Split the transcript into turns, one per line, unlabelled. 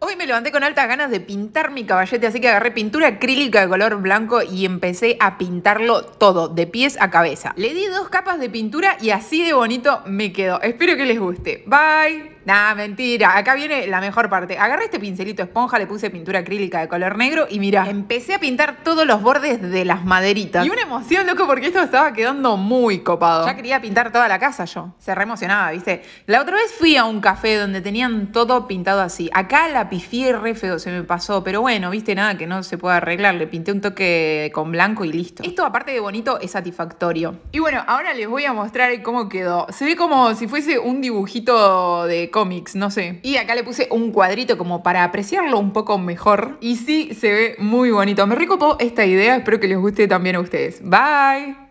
Hoy me levanté con altas ganas de pintar mi caballete, así que agarré pintura acrílica de color blanco y empecé a pintarlo todo, de pies a cabeza. Le di dos capas de pintura y así de bonito me quedó. Espero que les guste. Bye. Nah, mentira. Acá viene la mejor parte. Agarré este pincelito esponja, le puse pintura acrílica de color negro y mira, empecé a pintar todos los bordes de las maderitas. Y una emoción, loco, porque esto estaba quedando muy copado. Ya quería pintar toda la casa yo. Se re emocionaba, ¿viste? La otra vez fui a un café donde tenían todo pintado así. Acá la pifié re feo, se me pasó. Pero bueno, ¿viste? Nada que no se pueda arreglar. Le pinté un toque con blanco y listo. Esto, aparte de bonito, es satisfactorio. Y bueno, ahora les voy a mostrar cómo quedó. Se ve como si fuese un dibujito de cómics, no sé. Y acá le puse un cuadrito como para apreciarlo un poco mejor. Y sí, se ve muy bonito. Me recopó esta idea, espero que les guste también a ustedes. Bye.